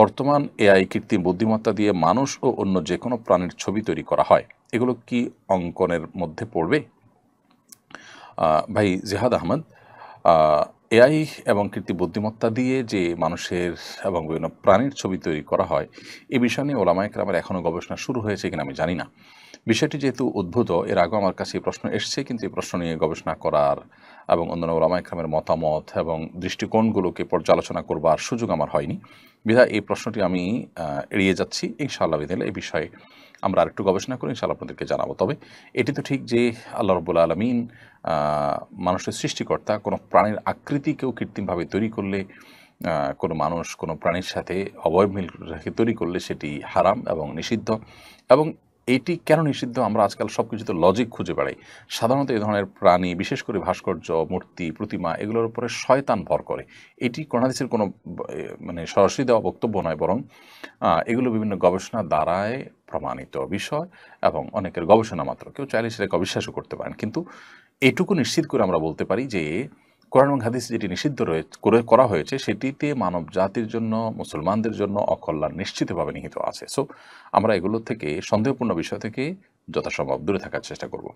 বর্তমান এআই কৃত্রিম বুদ্ধিমত্তা দিয়ে মানুষ ও অন্য যে কোনো প্রাণীর ছবি তৈরি করা হয় এগুলো কি অঙ্কনের মধ্যে পড়বে ভাই জেহাদ আহমদ এআই এবং কৃত্রিম বুদ্ধিমত্তা দিয়ে যে মানুষের এবং বিভিন্ন প্রাণীর ছবি তৈরি করা হয় এ বিষয় নিয়ে ওলামায়করামের এখনও গবেষণা শুরু হয়েছে কিনা আমি জানি না বিষয়টি যেহেতু উদ্ভূত এর আগেও আমার কাছে এই প্রশ্ন এসছে কিন্তু এই প্রশ্ন নিয়ে গবেষণা করার এবং অন্যান্য খামের মতামত এবং দৃষ্টিকোণগুলোকে পর্যালোচনা করবার সুযোগ আমার হয়নি বিধা এই প্রশ্নটি আমি এড়িয়ে যাচ্ছি ইনশাআল্লাহ বিধেলে এই বিষয়ে আমরা আরেকটু গবেষণা করি ইনশাল্লাহ আপনাদেরকে জানাবো তবে এটি তো ঠিক যে আল্লাহ রবুল্লা আলমিন মানুষের সৃষ্টিকর্তা কোনো প্রাণীর আকৃতিকেও কৃত্রিমভাবে তৈরি করলে কোনো মানুষ কোনো প্রাণীর সাথে অবয়ব মিল তৈরি করলে সেটি হারাম এবং নিষিদ্ধ এবং এটি কেন নিষিদ্ধ আমরা আজকাল সব কিছুতে লজিক খুঁজে বেড়াই সাধারণত এই ধরনের প্রাণী বিশেষ করে ভাস্কর্য মূর্তি প্রতিমা এগুলোর উপরে শয়তান ভর করে এটি কোনাদেশের কোনো মানে সরাসরি দেওয়া বক্তব্য নয় বরং এগুলো বিভিন্ন গবেষণা দ্বারায় প্রমাণিত বিষয় এবং অনেকের গবেষণা মাত্র কেউ চাইলে সেটাকে অবিশ্বাসও করতে পারেন কিন্তু এটুকু নিশ্চিত করে আমরা বলতে পারি যে কোরআন এবং হাদিস যেটি নিষিদ্ধ রয়েছে করে করা হয়েছে সেটিতে মানব জাতির জন্য মুসলমানদের জন্য অকল্যাণ নিশ্চিতভাবে নিহিত আছে সো আমরা এগুলো থেকে সন্দেহপূর্ণ বিষয় থেকে যথাসম্ভব দূরে থাকার চেষ্টা করব